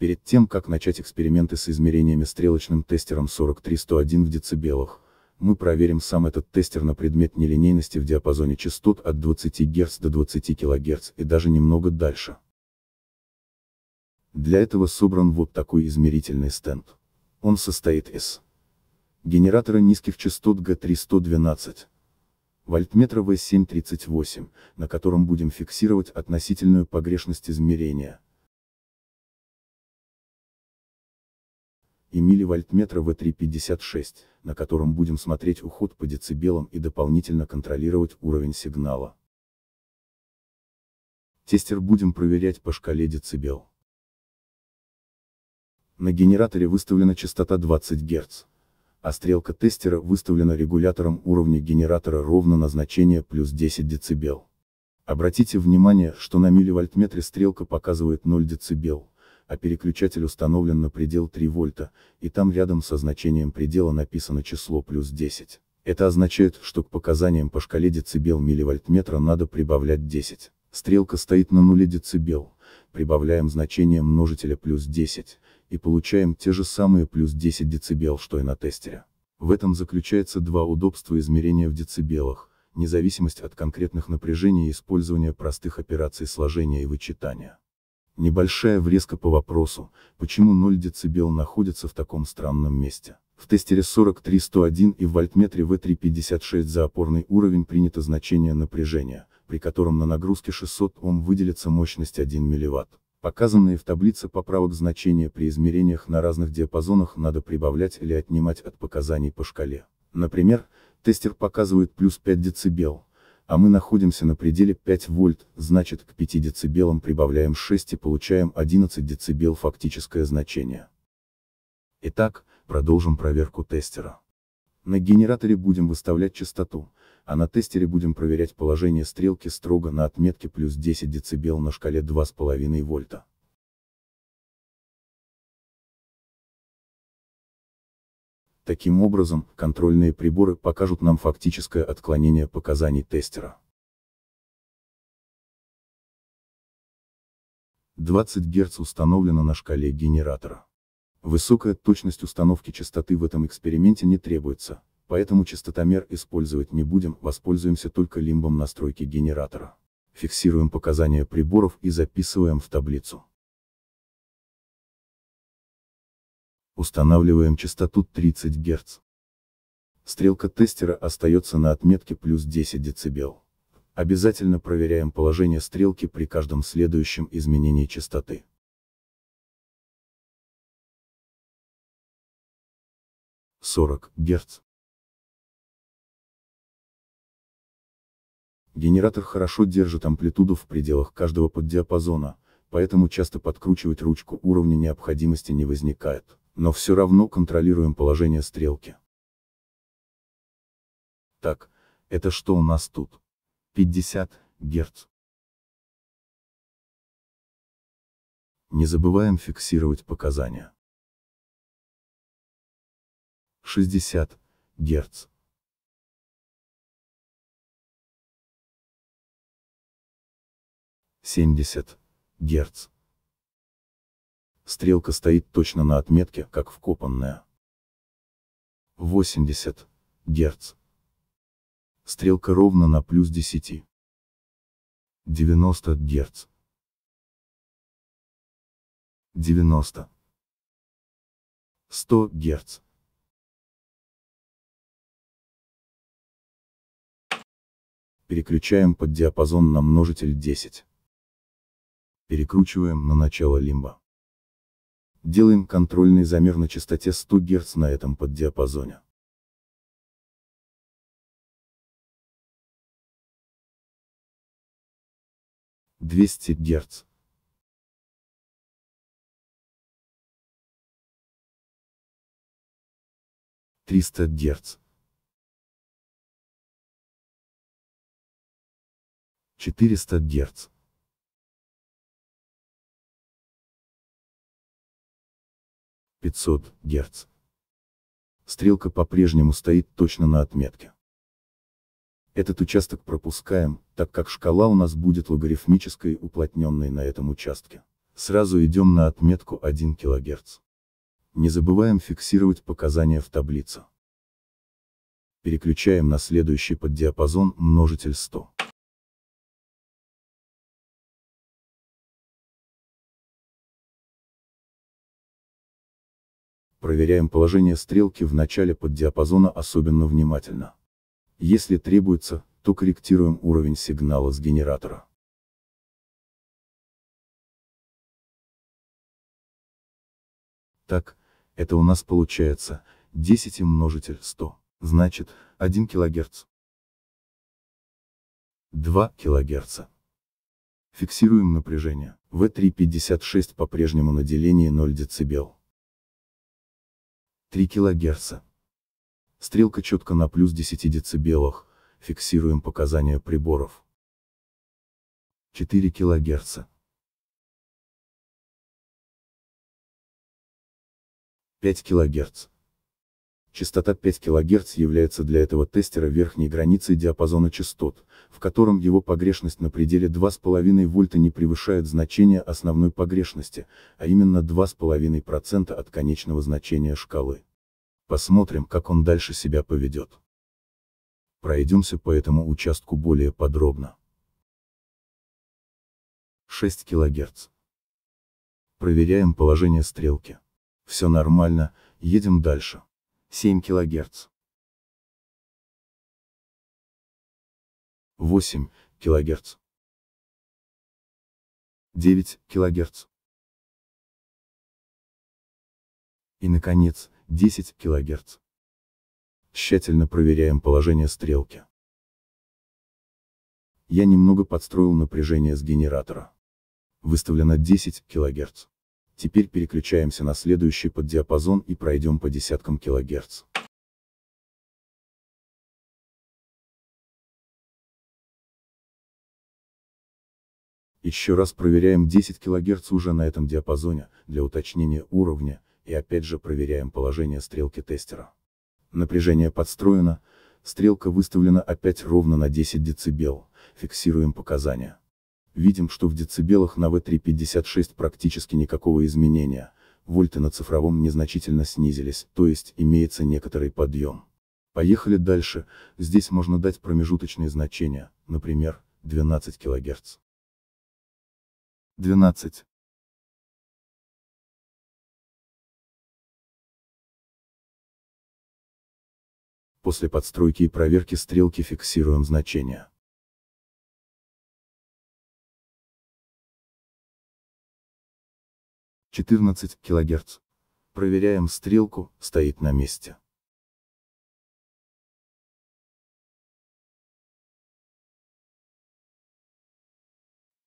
Перед тем, как начать эксперименты с измерениями стрелочным тестером 43101 в децибелах, мы проверим сам этот тестер на предмет нелинейности в диапазоне частот от 20 Гц до 20 кГц и даже немного дальше. Для этого собран вот такой измерительный стенд. Он состоит из генератора низких частот G3112, вольтметра V738, на котором будем фиксировать относительную погрешность измерения, и мили вольтметра V356, на котором будем смотреть уход по децибелам и дополнительно контролировать уровень сигнала. Тестер будем проверять по шкале децибел. На генераторе выставлена частота 20 Гц, а стрелка тестера выставлена регулятором уровня генератора ровно на значение плюс 10 дБ. Обратите внимание, что на милливольтметре стрелка показывает 0 дБ, а переключатель установлен на предел 3 вольта, и там рядом со значением предела написано число плюс 10. Это означает, что к показаниям по шкале децибел милливольтметра надо прибавлять 10. Стрелка стоит на нуле децибел, прибавляем значение множителя плюс 10, и получаем те же самые плюс 10 децибел, что и на тестере. В этом заключается два удобства измерения в децибелах, независимость от конкретных напряжений и использования простых операций сложения и вычитания. Небольшая врезка по вопросу, почему 0 дБ находится в таком странном месте. В тестере 43101 и в вольтметре V356 за опорный уровень принято значение напряжения, при котором на нагрузке 600 Ом выделится мощность 1 мВт. Показанные в таблице поправок значения при измерениях на разных диапазонах надо прибавлять или отнимать от показаний по шкале. Например, тестер показывает плюс 5 дБ, а мы находимся на пределе 5 вольт, значит к 5 децибелам прибавляем 6 и получаем 11 децибел фактическое значение. Итак, продолжим проверку тестера. На генераторе будем выставлять частоту, а на тестере будем проверять положение стрелки строго на отметке плюс 10 децибел на шкале 2,5 вольта. Таким образом, контрольные приборы покажут нам фактическое отклонение показаний тестера. 20 Гц установлено на шкале генератора. Высокая точность установки частоты в этом эксперименте не требуется, поэтому частотомер использовать не будем, воспользуемся только лимбом настройки генератора. Фиксируем показания приборов и записываем в таблицу. Устанавливаем частоту 30 Гц. Стрелка тестера остается на отметке плюс 10 дБ. Обязательно проверяем положение стрелки при каждом следующем изменении частоты. Сорок герц. Генератор хорошо держит амплитуду в пределах каждого поддиапазона, поэтому часто подкручивать ручку уровня необходимости не возникает но все равно контролируем положение стрелки. Так, это что у нас тут? 50 Гц. Не забываем фиксировать показания. 60 Гц. Семьдесят Герц стрелка стоит точно на отметке, как вкопанная. 80 Гц. Стрелка ровно на плюс 10. 90 Гц. 90. 100 Гц. Переключаем под диапазон на множитель 10. Перекручиваем на начало лимба. Делаем контрольный замер на частоте 100 Гц на этом поддиапазоне. Двести Гц. Триста Гц. Четыреста Гц. 500 Гц. Стрелка по-прежнему стоит точно на отметке. Этот участок пропускаем, так как шкала у нас будет логарифмической уплотненной на этом участке. Сразу идем на отметку 1 кГц. Не забываем фиксировать показания в таблице. Переключаем на следующий поддиапазон множитель 100. проверяем положение стрелки в начале поддиапазона особенно внимательно. Если требуется, то корректируем уровень сигнала с генератора. Так, это у нас получается 10 умножитель 100, значит, 1 кГц. 2 кГц. Фиксируем напряжение, V356 по-прежнему на делении 0 дБ. 3 кГц. Стрелка четко на плюс 10 дБ, фиксируем показания приборов. 4 кГц. Пять килогерц. Частота 5 кГц является для этого тестера верхней границей диапазона частот, в котором его погрешность на пределе 2,5 вольта не превышает значения основной погрешности, а именно 2,5% от конечного значения шкалы. Посмотрим, как он дальше себя поведет. Пройдемся по этому участку более подробно. 6 кГц. Проверяем положение стрелки. Все нормально, едем дальше. 7 кГц. 8 кГц. 9 кГц. И, наконец, 10 кГц. Тщательно проверяем положение стрелки. Я немного подстроил напряжение с генератора. Выставлено 10 кГц. Теперь переключаемся на следующий поддиапазон и пройдем по десяткам килогерц. Еще раз проверяем 10 кГц уже на этом диапазоне, для уточнения уровня, и опять же проверяем положение стрелки тестера. Напряжение подстроено, стрелка выставлена опять ровно на 10 дБ, фиксируем показания видим, что в децибелах на V356 практически никакого изменения, вольты на цифровом незначительно снизились, то есть, имеется некоторый подъем. Поехали дальше, здесь можно дать промежуточные значения, например, 12 кГц. 12. После подстройки и проверки стрелки фиксируем значения. 14 кГц. Проверяем стрелку, стоит на месте.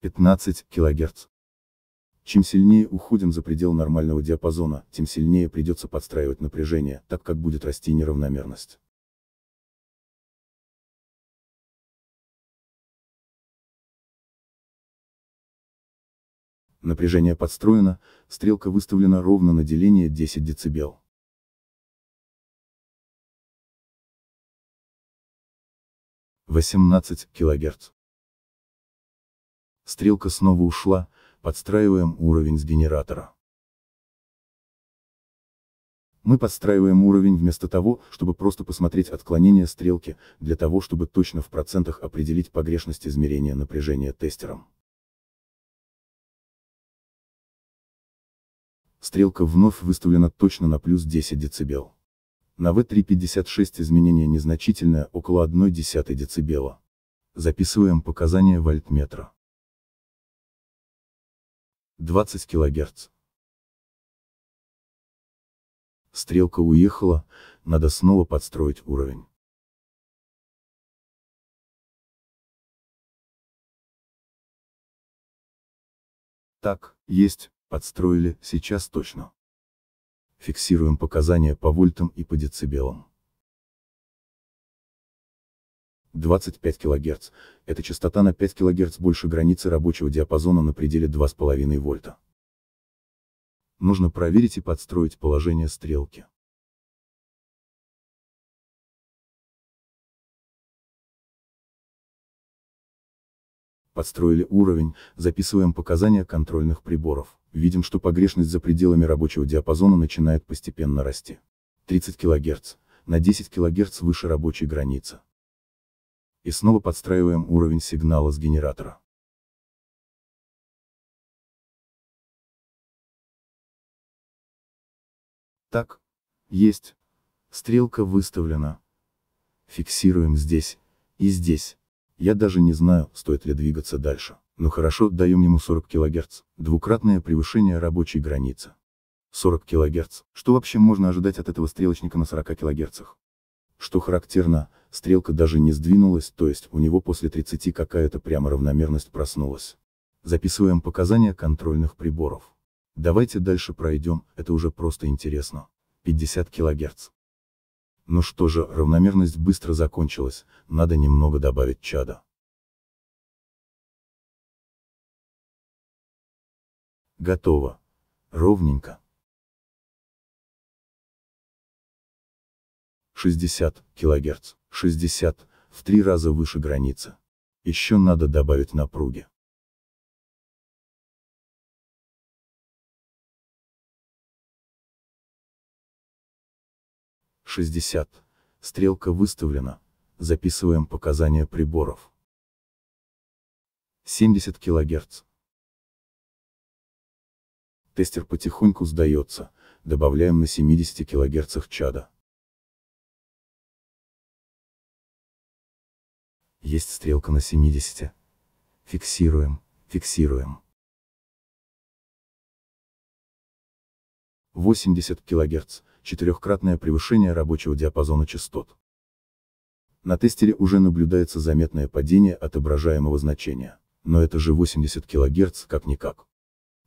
Пятнадцать килогерц. Чем сильнее уходим за предел нормального диапазона, тем сильнее придется подстраивать напряжение, так как будет расти неравномерность. напряжение подстроено, стрелка выставлена ровно на деление 10 дБ. Восемнадцать килогерц. Стрелка снова ушла, подстраиваем уровень с генератора. Мы подстраиваем уровень вместо того, чтобы просто посмотреть отклонение стрелки, для того чтобы точно в процентах определить погрешность измерения напряжения тестером. стрелка вновь выставлена точно на плюс 10 дБ. На V356 изменение незначительное, около 0,1 дБ. Записываем показания вольтметра. 20 кГц. Стрелка уехала, надо снова подстроить уровень. Так, есть. Подстроили, сейчас точно. Фиксируем показания по вольтам и по децибелам. 25 кГц – это частота на 5 кГц больше границы рабочего диапазона на пределе 2,5 вольта. Нужно проверить и подстроить положение стрелки. подстроили уровень, записываем показания контрольных приборов. Видим, что погрешность за пределами рабочего диапазона начинает постепенно расти. 30 кГц, на 10 кГц выше рабочей границы. И снова подстраиваем уровень сигнала с генератора. Так, есть. Стрелка выставлена. Фиксируем здесь, и здесь. Я даже не знаю, стоит ли двигаться дальше, но ну хорошо, даем ему 40 кГц, двукратное превышение рабочей границы. 40 кГц, что вообще можно ожидать от этого стрелочника на 40 кГц? Что характерно, стрелка даже не сдвинулась, то есть у него после 30 какая-то прямо равномерность проснулась. Записываем показания контрольных приборов. Давайте дальше пройдем, это уже просто интересно. 50 кГц. Ну что же, равномерность быстро закончилась, надо немного добавить чада. Готово. Ровненько. 60 кГц. 60, в три раза выше границы. Еще надо добавить напруги. 60. Стрелка выставлена. Записываем показания приборов. 70 кГц. Тестер потихоньку сдается, добавляем на 70 кГц чада. Есть стрелка на 70. Фиксируем, фиксируем. 80 кГц, четырехкратное превышение рабочего диапазона частот. На тестере уже наблюдается заметное падение отображаемого значения, но это же 80 кГц как-никак.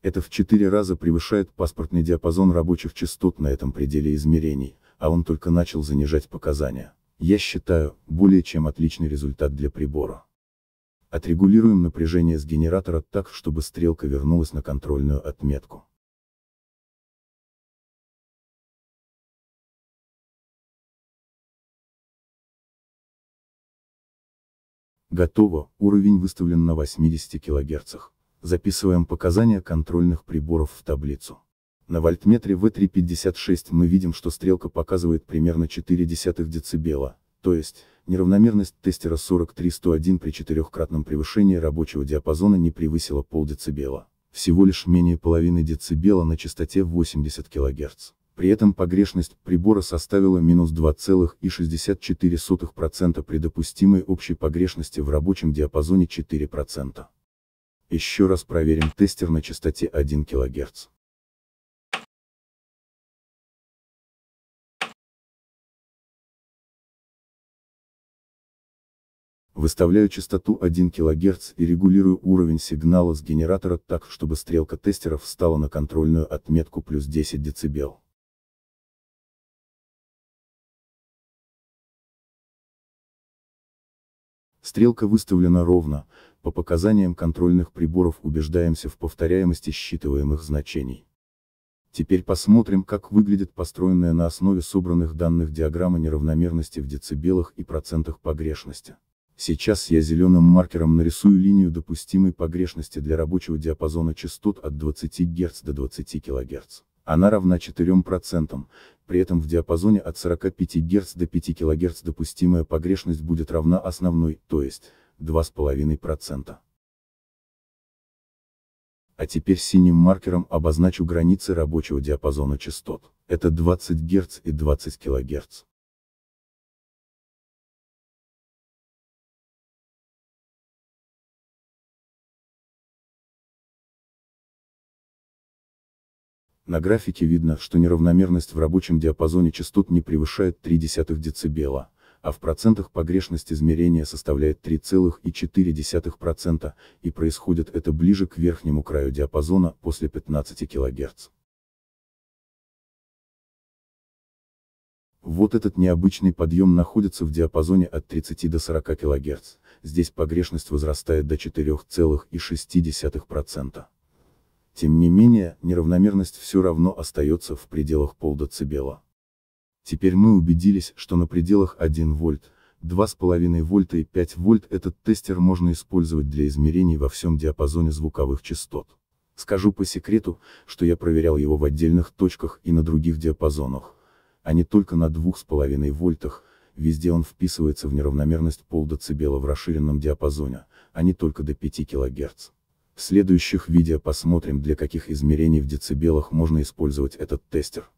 Это в 4 раза превышает паспортный диапазон рабочих частот на этом пределе измерений, а он только начал занижать показания. Я считаю, более чем отличный результат для прибора. Отрегулируем напряжение с генератора так, чтобы стрелка вернулась на контрольную отметку. Готово, уровень выставлен на 80 кГц. Записываем показания контрольных приборов в таблицу. На вольтметре V356 мы видим, что стрелка показывает примерно 0,4 дБ, то есть, неравномерность тестера 43101 при четырехкратном превышении рабочего диапазона не превысила пол полдецибела, всего лишь менее половины децибела на частоте 80 кГц. При этом погрешность прибора составила минус 2,64% при допустимой общей погрешности в рабочем диапазоне 4%. Еще раз проверим тестер на частоте 1 кГц. Выставляю частоту 1 кГц и регулирую уровень сигнала с генератора так, чтобы стрелка тестера встала на контрольную отметку плюс 10 дБ. Стрелка выставлена ровно, по показаниям контрольных приборов убеждаемся в повторяемости считываемых значений. Теперь посмотрим, как выглядит построенная на основе собранных данных диаграмма неравномерности в децибелах и процентах погрешности. Сейчас я зеленым маркером нарисую линию допустимой погрешности для рабочего диапазона частот от 20 Гц до 20 кГц она равна 4%, при этом в диапазоне от 45 Гц до 5 кГц допустимая погрешность будет равна основной, то есть, 2,5%. А теперь синим маркером обозначу границы рабочего диапазона частот. Это 20 Гц и 20 кГц. На графике видно, что неравномерность в рабочем диапазоне частот не превышает 0,3 дБ, а в процентах погрешность измерения составляет 3,4%, и происходит это ближе к верхнему краю диапазона после 15 кГц. Вот этот необычный подъем находится в диапазоне от 30 до 40 кГц, здесь погрешность возрастает до 4,6%. Тем не менее, неравномерность все равно остается в пределах полдецибела. Теперь мы убедились, что на пределах 1 вольт, 2,5 вольта и 5 вольт этот тестер можно использовать для измерений во всем диапазоне звуковых частот. Скажу по секрету, что я проверял его в отдельных точках и на других диапазонах, а не только на 2,5 вольтах, везде он вписывается в неравномерность полдецибела в расширенном диапазоне, а не только до 5 кГц следующих видео посмотрим для каких измерений в децибелах можно использовать этот тестер.